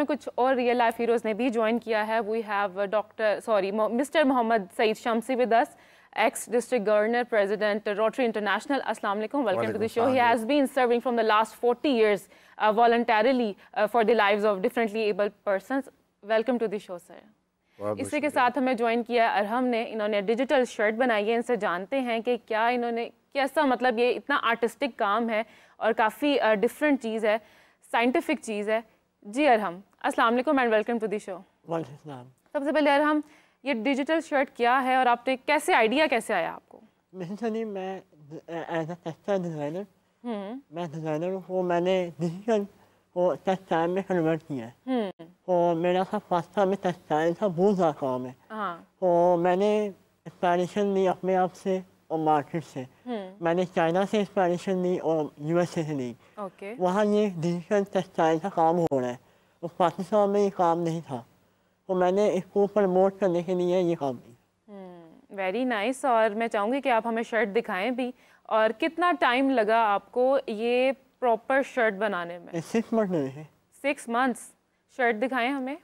इसमें कुछ और रियल लाइफ हीरोज़ ने भी ज्वाइन किया है we have doctor sorry mister Mohammad Saeed Shamsi with us ex district governor president Rotary International Aslam welcome to the show he has been serving from the last forty years voluntarily for the life of differently able person welcome to the show sir इसी के साथ हमें join किया है अरहम ने इन्होंने digital shirt बनाई है इनसे जानते हैं कि क्या इन्होंने कैसा मतलब ये इतना आर्टिस्टिक काम है और काफ़ी डिफरेंट uh, चीज़ है साइंटिफिक चीज़ है जी अरहम अस्सलाम वालेकुम and welcome to the show वालेकुम सबसे पहले यार हम ये डिजिटल शर्ट क्या है और आपने कैसे आइडिया कैसे आया आपको बेसिकली मैं एज अ डिज़ाइनर मैं डिज़ाइनर हूँ मैंने डिजिटल को टेक्सटाइल में कन्वर्ट किया है तो मेरा सब पास्ता में टेक्सटाइल था बहुत ज़्यादा काम है तो मैंने इंस्पायरेशन ली अपने आप से और मार्केट से हम्म। मैंने चाइना से इंस्पायरेशन ली और यूएसए से ली ओके वहाँ ये डिजिटल टेक्सटाइल का काम हो रहा है तो पाकिस्तान में ये काम नहीं था तो मैंने इसको प्रमोट करने के लिए ये काम किया वेरी नाइस और मैं चाहूँगी कि आप हमें शर्ट दिखाएं भी और कितना टाइम लगा आपको ये प्रॉपर शर्ट बनाने में सिक्स मंथ लगे सिक्स मंथ्स शर्ट दिखाएं हमें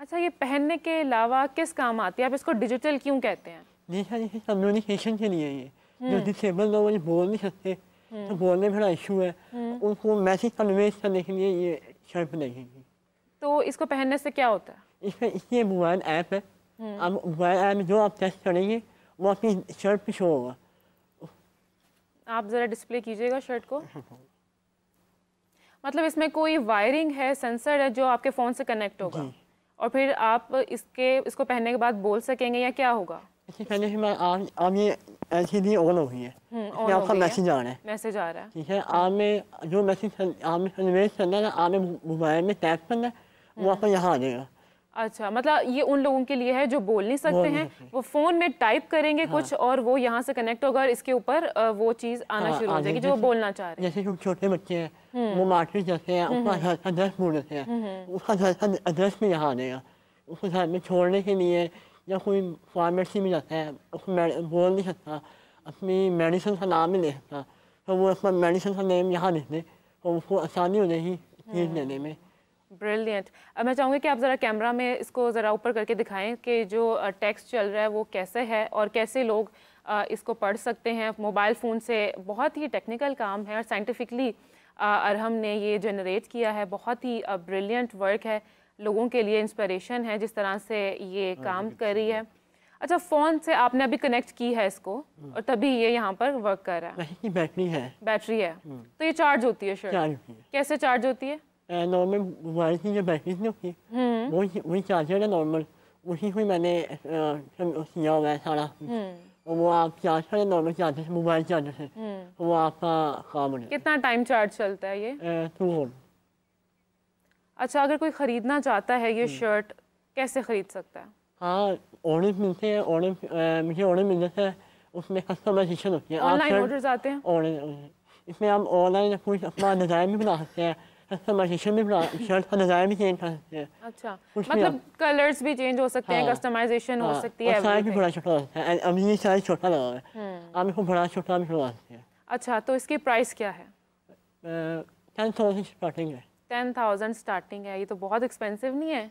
अच्छा ये पहनने के अलावा किस काम आती है आप इसको डिजिटल क्यों कहते हैं कम्युनिकेशन हाँ, के लिए ये जो डिसेबल हम्म। लोग बोल नहीं सकते तो बोलने में बड़ा इशू है उनको मैसेज का निवेश करने के लिए ये शर्ट लगेगी तो इसको पहनने से क्या होता है इसमें इसलिए मोबाइल ऐप है आप मोबाइल ऐप जो आप टेस्ट करेंगे वो आपकी शर्ट पे शो होगा आप ज़रा डिस्प्ले कीजिएगा शर्ट को मतलब इसमें कोई वायरिंग है सेंसर है जो आपके फ़ोन से कनेक्ट होगा और फिर आप इसके इसको पहनने के बाद बोल सकेंगे या क्या होगा पहले आप ये ऐसी नहीं ऑल हो गई है इसमें आपका मैसेज आ रहा है मैसेज आ रहा है ठीक है आप में जो मैसेज आपने संदेश करना है आपने मोबाइल में टैप करना है वो हम्म। आपका यहाँ आ जाएगा अच्छा मतलब ये उन लोगों के लिए है जो बोल नहीं सकते हैं वो फ़ोन में टाइप करेंगे हाँ। कुछ और वो यहाँ से कनेक्ट होगा और इसके ऊपर वो चीज़ आना हाँ, शुरू हो जाएगी जो वो बोलना चाह रहे हैं जैसे छोटे बच्चे हैं हम्म। वो मार्केट जाते हैं हम्म, अपना एड्रेस बोल देते हैं उसका एड्रेस में यहाँ आ जाएगा उसको घर में छोड़ने के लिए या कोई फार्मेसी में जाता है उसमें बोल नहीं सकता अपनी मेडिसिन का नाम ही ले सकता तो वो अपना मेडिसिन का नेम यहाँ लिख दें तो उसको आसानी हो जाएगी चीज़ हम्म। लेने में ब्रिलियंट अब मैं चाहूँगी कि आप ज़रा कैमरा में इसको ज़रा ऊपर करके दिखाएं कि जो टेक्स्ट चल रहा है वो कैसे है और कैसे लोग इसको पढ़ सकते हैं मोबाइल फ़ोन से बहुत ही टेक्निकल काम है और साइंटिफिकली अरहम ने ये जनरेट किया है बहुत ही ब्रिलियंट वर्क है लोगों के लिए इंस्पिरेशन है जिस तरह से ये हाँ, काम कर रही है अच्छा फ़ोन से आपने अभी कनेक्ट की है इसको हम्म। और तभी ये यहाँ पर वर्क कर रहा है नहीं बैटरी है बैटरी है हम्म। तो ये चार्ज होती है शर्ट कैसे चार्ज होती है नॉर्मल मोबाइल की जो बैटरी नहीं होती वो हम्म। वही चार्जर है नॉर्मल वही हुई मैंने किया हुआ है सारा वो आप चार्ज करें नॉर्मल चार्जर मोबाइल चार्जर से वो आपका काम कितना टाइम चार्ज चलता है ये टू होल्ड अच्छा अगर कोई ख़रीदना चाहता है ये शर्ट हम्म। कैसे ख़रीद सकता है हाँ ऑर्डर मिलते हैं ऑर्डर मुझे ऑर्डर मिल जाता है उसमें कस्टमाइजेशन होती है ऑनलाइन ऑर्डर्स आते हैं ऑनलाइन इसमें हम ऑनलाइन कुछ अपना डिज़ाइन भी बना सकते हैं कस्टमाइजेशन भी बना शर्ट का डिज़ाइन भी चेंज कर सकते हैं अच्छा मतलब कलर्स भी चेंज हो सकते हैं कस्टमाइजेशन हाँ। हो हाँ, सकती है साइज भी बड़ा छोटा होता है अभी ये साइज छोटा लगा है हम्म। आप इसको बड़ा छोटा भी बनवा सकते हैं अच्छा तो इसकी प्राइस क्या है टेन थाउजेंड स्टार्टिंग है टेन थाउजेंड स्टार्टिंग है ये तो बहुत एक्सपेंसिव नहीं है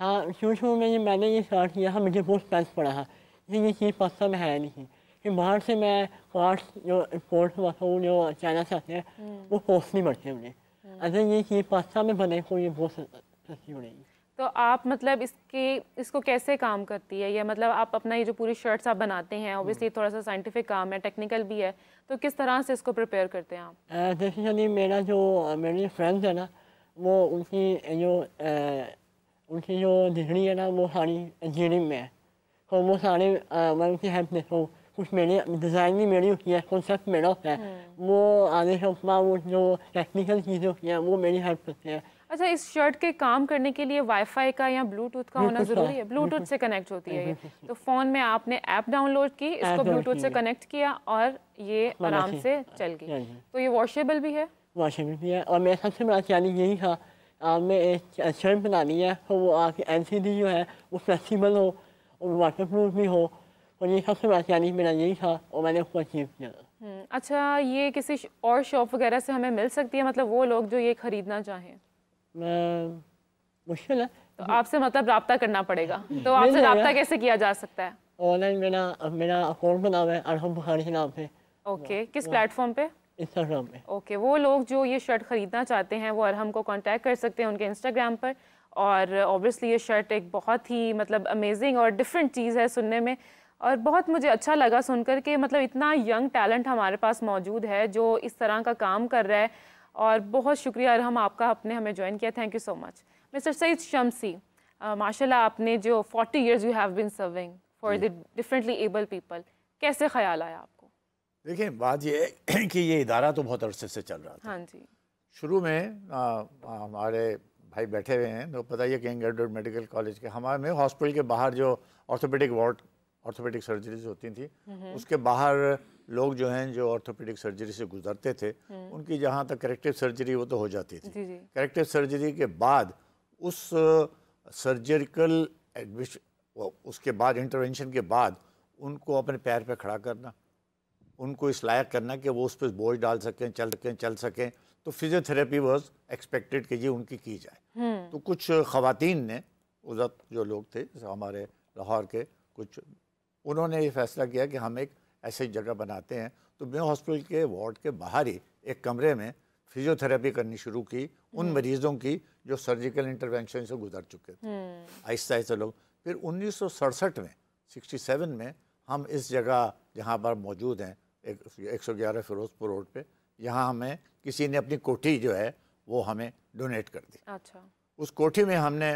हाँ शुरू शुरू में ये मैंने ये स्टार्ट किया था मुझे बहुत पैस पड़ा था ये ये चीज़ पसंद है नहीं कि बाहर से मैं पार्ट्स जो था वो जो चाइना से आते हैं हम्म। वो पोस्ट नहीं हैं मुझे हम्म। अगर ये चीज़ पास्ता में बने को तो ये बहुत सस्ती बढ़ेगी तो आप मतलब इसकी इसको कैसे काम करती है या मतलब आप अपना ये जो पूरी शर्ट्स आप बनाते हैं ऑब्वियसली हम्म। थोड़ा सा साइंटिफिक काम है टेक्निकल भी है तो किस तरह से इसको प्रिपेयर करते हैं आप जैसे यानी मेरा जो मेरे फ्रेंड्स है ना वो उनकी जो उनकी जो डिग्री है ना वो सारी इंजीनियरिंग में है तो वो सारे मैं उनकी हेल्प देता हूँ कुछ मेरी डिज़ाइन भी मेरी होती है कॉन्सेप्ट मेरा होता है हम्म। वो आने से अपना वो जो टेक्निकल चीज़ें होती हैं वो मेरी हेल्प करते हैं अच्छा इस शर्ट के काम करने के लिए वाईफाई का या ब्लूटूथ का होना ज़रूरी है ब्लूटूथ से कनेक्ट होती है ये तो फ़ोन में आपने ऐप डाउनलोड की इसको ब्लूटूथ से कनेक्ट किया और ये आराम से चल गई हाँ तो ये वॉशेबल भी है वाशिंगटन है और मेरा सबसे बड़ा चैलेंज यही था आपने एक शर्ट बना ली है तो वो आपकी एन सी डी जो है वो फ्लैक्सीबल हो और वाटर प्रूफ भी हो और ये सबसे बड़ा चैलेंज मेरा यही था और मैंने उसको अचीव किया अच्छा ये किसी और शॉप वगैरह से हमें मिल सकती है मतलब वो लोग जो ये ख़रीदना चाहें मुश्किल है तो आपसे मतलब रबता करना पड़ेगा तो आपसे रबता कैसे किया जा सकता है ऑनलाइन मेरा मेरा अकाउंट बना हुआ है अरहम बुखारी के नाम पे ओके किस प्लेटफॉर्म पे इंस्टाग्राम पे ओके वो लोग जो ये शर्ट ख़रीदना चाहते हैं वो अरहम को कांटेक्ट कर सकते हैं उनके इंस्टाग्राम पर और ऑब्वियसली ये शर्ट एक बहुत ही मतलब अमेजिंग और डिफरेंट चीज़ है सुनने में और बहुत मुझे अच्छा लगा सुनकर के मतलब इतना यंग टैलेंट हमारे पास मौजूद है जो इस तरह का काम कर रहा है और बहुत शुक्रिया अरहम आपका आपने हमें ज्वाइन किया thank you so much mister Saeed Shamsi माशाल्लाह आपने जो 40 years you have been serving for the differently able people कैसे ख्याल आया आपको देखिए बात ये है कि ये इदारा तो बहुत अरसे से चल रहा था हाँ जी शुरू में हमारे भाई बैठे हुए हैं तो पता ही है किंग एडवर्ड मेडिकल कॉलेज के हमारे में हॉस्पिटल के बाहर जो ऑर्थोपेडिक वार्ड ऑर्थोपेडिक सर्जरीज होती थी हम्म। उसके बाहर लोग जो हैं जो ऑर्थोपेडिक सर्जरी से गुजरते थे हम्म। उनकी जहाँ तक करेक्टिव सर्जरी वो तो हो जाती थी करेक्टिव सर्जरी के बाद उस सर्जिकल एडमिश उसके बाद इंटरवेंशन के बाद उनको अपने पैर पर खड़ा करना उनको इस लायक करना कि वो उस पर बोझ डाल सकें चल सकें चल सकें तो फिजियोथेरेपी वॉज एक्सपेक्टेड कि ये उनकी की जाए हम्म। तो कुछ ख़वान ने उस वक्त जो लोग थे हमारे लाहौर के कुछ उन्होंने ये फैसला किया कि हम एक ऐसी जगह बनाते हैं तो मे हॉस्पिटल के वार्ड के बाहर ही एक कमरे में फिजियोथेरेपी करनी शुरू की उन हम्म। मरीजों की जो सर्जिकल इंटरवेंशन से गुजर चुके थे हम्म। आहिस्ता आहिस्ता लोग फिर उन्नीस में 67 में हम इस जगह जहाँ पर मौजूद हैं एक सौ ग्यारह फिरोजपुर रोड पे यहाँ हमें किसी ने अपनी कोठी जो है वो हमें डोनेट कर दी अच्छा उस कोठी में हमने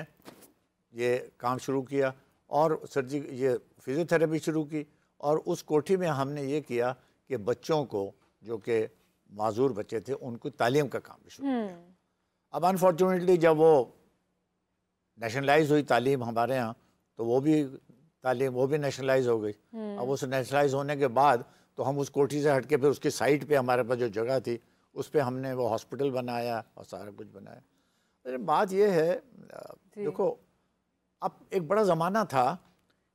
ये काम शुरू किया और सर्जी ये फिजियोथेरेपी शुरू की और उस कोठी में हमने ये किया कि बच्चों को जो कि माजूर बच्चे थे उनको तालीम का काम भी शुरू किया हम्म। अब अनफॉर्चुनेटली जब वो नेशनलाइज हुई तालीम हमारे यहाँ तो वो भी तालीम वो भी नेशनलाइज हो गई हम्म। अब उस नेशनलाइज होने के बाद तो हम उस कोठी से हट के फिर उसकी साइड पे हमारे पास जो जगह थी उस पर हमने वो हॉस्पिटल बनाया और सारा कुछ बनाया अरे बात ये है देखो अब एक बड़ा ज़माना था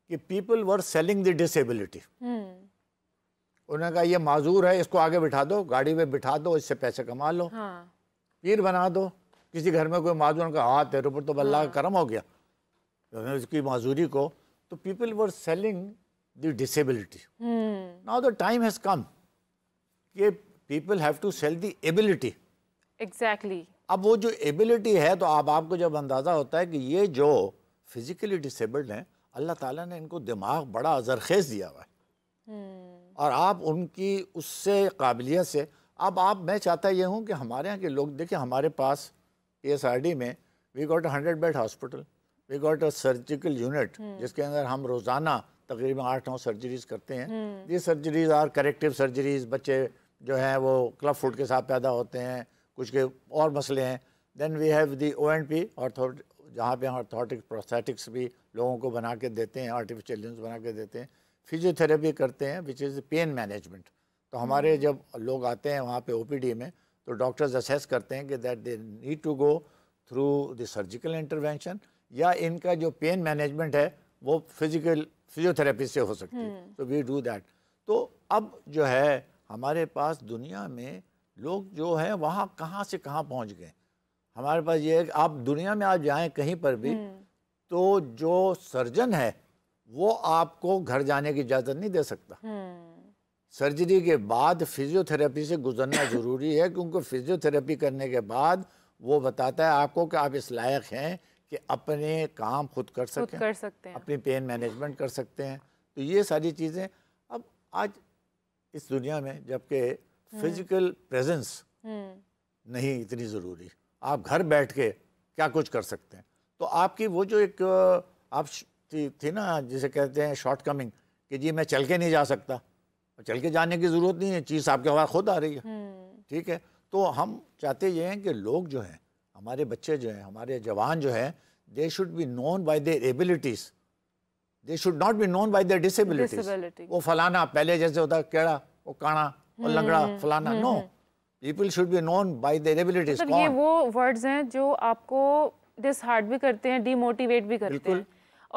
कि people were selling the disability उन्होंने कहा ये माजूर है इसको आगे बिठा दो गाड़ी में बिठा दो इससे पैसे कमा लो हाँ। पीर बना दो किसी घर में कोई माजूर का हाथ तेरे ऊपर तो बल्ला हाँ। करम हो गया तो उसकी माजूरी को तो people were selling the disability. Hmm. Now the time has come. कि people have to sell the ability. Exactly. अब वो जो एबिलिटी है तो अब आपको जब अंदाज़ा होता है कि ये जो फिज़िकली डिसेबल्ड हैं अल्लाह ताला ने इनको दिमाग बड़ा अजरखेज़ दिया हुआ है hmm. और आप उनकी उससे काबिलियत से अब आप मैं चाहता ये हूँ कि हमारे यहाँ के लोग देखिए हमारे पास पी में we got hundred bed hospital we got a surgical unit जिसके अंदर हम रोज़ाना तकरीबन आठ नौ सर्जरीज करते हैं हम्म। ये सर्जरीज आर करेक्टिव सर्जरीज बच्चे जो हैं वो क्लब फूड के साथ पैदा होते हैं कुछ के और मसले हैं then we have the O and P और जहाँ पे हम ऑर्थोटिक प्रोस्थेटिक्स भी लोगों को बना के देते हैं आर्टिफिशियल लिम्स बना के देते हैं फिजियोथेरेपी करते हैं विच इज़ पेन मैनेजमेंट तो हमारे हम्म। जब लोग आते हैं वहाँ पे ओपीडी में तो डॉक्टर्स असेस करते हैं कि that they need to go through the surgical intervention या इनका जो पेन मैनेजमेंट है वो फिजिकल फिजियोथेरेपी से हो सकती है तो वी डू दैट तो अब जो है हमारे पास दुनिया में लोग जो हैं वहाँ कहाँ से कहाँ पहुँच गए हमारे पास ये है आप दुनिया में आप जाए कहीं पर भी हम्म। तो जो सर्जन है वो आपको घर जाने की इजाज़त नहीं दे सकता सर्जरी हम्म। के बाद फिजियोथेरेपी से गुजरना ज़रूरी है क्योंकि फिजियोथेरेपी करने के बाद वो बताता है आपको कि आप इस लायक हैं कि अपने काम खुद कर सकते खुद कर सकते हैं अपनी पेन मैनेजमेंट कर सकते हैं तो ये सारी चीज़ें अब आज इस दुनिया में जबकि फिजिकल हम्म। प्रेजेंस हम्म। नहीं इतनी ज़रूरी आप घर बैठ के क्या कुछ कर सकते हैं तो आपकी वो जो एक आप थी, थी ना जिसे कहते हैं शॉर्ट कमिंग कि जी मैं चल के नहीं जा सकता चल के जाने की ज़रूरत नहीं है चीज़ आपके हवा खुद आ रही है हम्म। ठीक है तो हम चाहते ये हैं कि लोग जो हैं हमारे बच्चे जो हैं हमारे जवान जो हैं they should be known by their abilities they should not be known by their disabilities वो फलाना पहले जैसे होता केड़ा वो काना वो हम्म, लंगड़ा हम्म, फलाना no people should be known by their abilities ये वो वर्ड्स हैं जो आपको डिसहार्ट भी करते हैं डीमोटिवेट भी करते हैं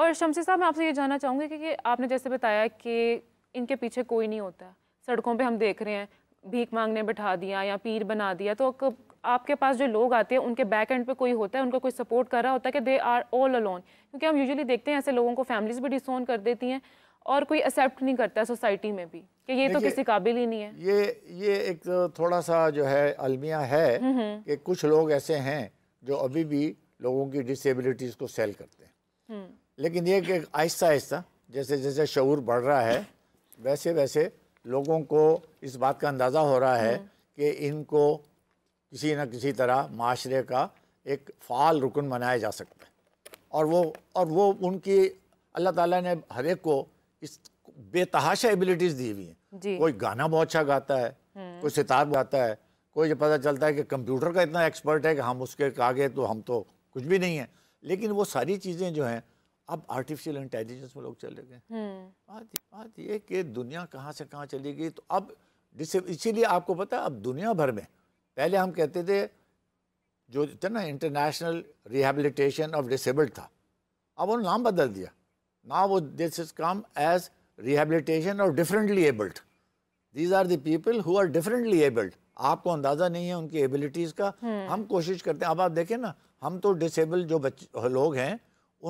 और शमशी साहब मैं आपसे ये जानना चाहूँगी कि, कि आपने जैसे बताया कि इनके पीछे कोई नहीं होता सड़कों पे हम देख रहे हैं भीख मांगने बैठा दिया या पीर बना दिया तो आपके पास जो लोग आते हैं उनके बैक एंड पे कोई होता है उनका कोई सपोर्ट कर रहा होता है कि दे आर ऑल अलोन क्योंकि हम यूजुअली देखते हैं ऐसे लोगों को फैमिलीज भी डिसोन कर देती हैं और कोई एक्सेप्ट नहीं करता सोसाइटी में भी कि ये तो किसी काबिल ही नहीं है ये ये एक थोड़ा सा जो है अलमिया है कि कुछ लोग ऐसे हैं जो अभी भी लोगों की डिसेबिलिटीज़ को सेल करते हैं हम्म। लेकिन ये कि आहिस्ता आहिस्ता जैसे जैसे शूर बढ़ रहा है वैसे वैसे लोगों को इस बात का अंदाज़ा हो रहा है हम्म। कि इनको किसी न किसी तरह माशरे का एक फ़ाल रुकन बनाया जा सकता है और वो और वो उनकी अल्लाह ताला ने हर एक को इस बेतहाशा एबिलिटीज़ दी हुई हैं कोई गाना बहुत अच्छा गाता है हम्म। कोई सितार गाता है कोई जो पता चलता है कि कंप्यूटर का इतना एक्सपर्ट है कि हम उसके आगे तो हम तो कुछ भी नहीं है लेकिन वो सारी चीज़ें जो हैं अब आर्टिफिशियल इंटेलिजेंस में लोग चले गए हम्म। बात बात ये कि दुनिया कहाँ से कहाँ चली गई तो अब इसीलिए आपको पता है अब दुनिया भर में पहले हम कहते थे जो था ना इंटरनेशनल रिहेबिलिटेशन ऑफ डिसेबल्ड था अब उन्होंने नाम बदल दिया ना वो this is come as rehabilitation of differently abled these are people who are differently abled आपको अंदाज़ा नहीं है उनकी एबिलिटीज़ का हम्म। हम कोशिश करते हैं अब आप देखें ना हम तो डिसेबल जो बच्चे लोग हैं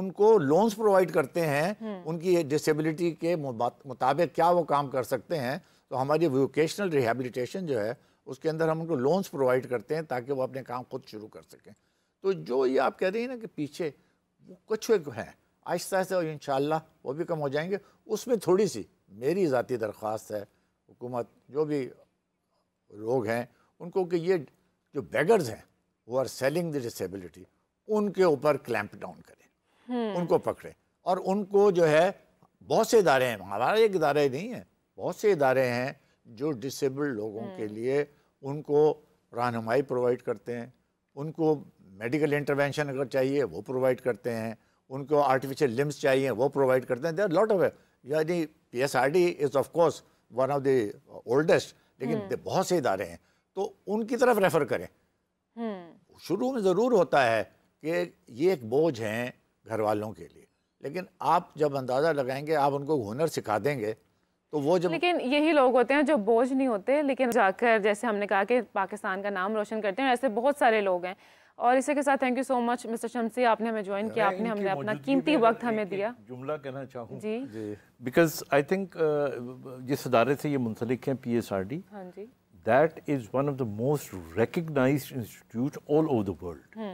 उनको लोन्स प्रोवाइड करते हैं हम्म। उनकी डिसेबिलिटी के मुताबिक क्या वो काम कर सकते हैं तो हमारी वोकेशनल रिहेबिलिटेशन जो है उसके अंदर हम उनको लोन्स प्रोवाइड करते हैं ताकि वो अपने काम खुद शुरू कर सकें तो जो ये आप कह रही हैं ना कि पीछे कुछ एक हैं आहिस्ता आहिस्ता इन वो भी कम हो जाएंगे उसमें थोड़ी सी मेरी ज़ाती दरख्वास्त है हुकूमत जो भी लोग हैं उनको कि ये जो बेगर्स हैं वो आर सेलिंग द डिसबिलिटी उनके ऊपर क्लैंप डाउन करें हम्म। उनको पकड़ें और उनको जो है बहुत से इदारे हैं हमारा एक इदारा नहीं है बहुत से इदारे हैं जो डिसेबल लोगों के हम्म। लिए उनको रहनुमाई प्रोवाइड करते हैं उनको मेडिकल इंटरवेंशन अगर चाहिए वो प्रोवाइड करते हैं उनको आर्टिफिशियल लिम्स चाहिए वो प्रोवाइड करते हैं देर लॉट ऑफ यानी P S R D is of course one of the oldest लेकिन हम्म। बहुत से इदारे हैं तो उनकी तरफ रेफ़र करें हम्म। शुरू में ज़रूर होता है कि ये एक बोझ हैं घर वालों के लिए लेकिन आप जब अंदाज़ा लगाएंगे आप उनको हुनर सिखा देंगे तो वो जब लेकिन यही लोग होते हैं जो बोझ नहीं होते लेकिन जाकर जैसे हमने कहा कि पाकिस्तान का नाम रोशन करते हैं ऐसे बहुत सारे लोग हैं और इसी के साथ thank you so much mister Shamsi आपने हमें ज्वाइन किया आपने हमने अपना कीमती वक्त हमें दिया जुमला कहना चाहूँ जी बिकॉज आई थिंक जिस अदारे से ये मुंसलिक हैं पी एस आर डी हाँ जी that is one of the most recognise institute all over the world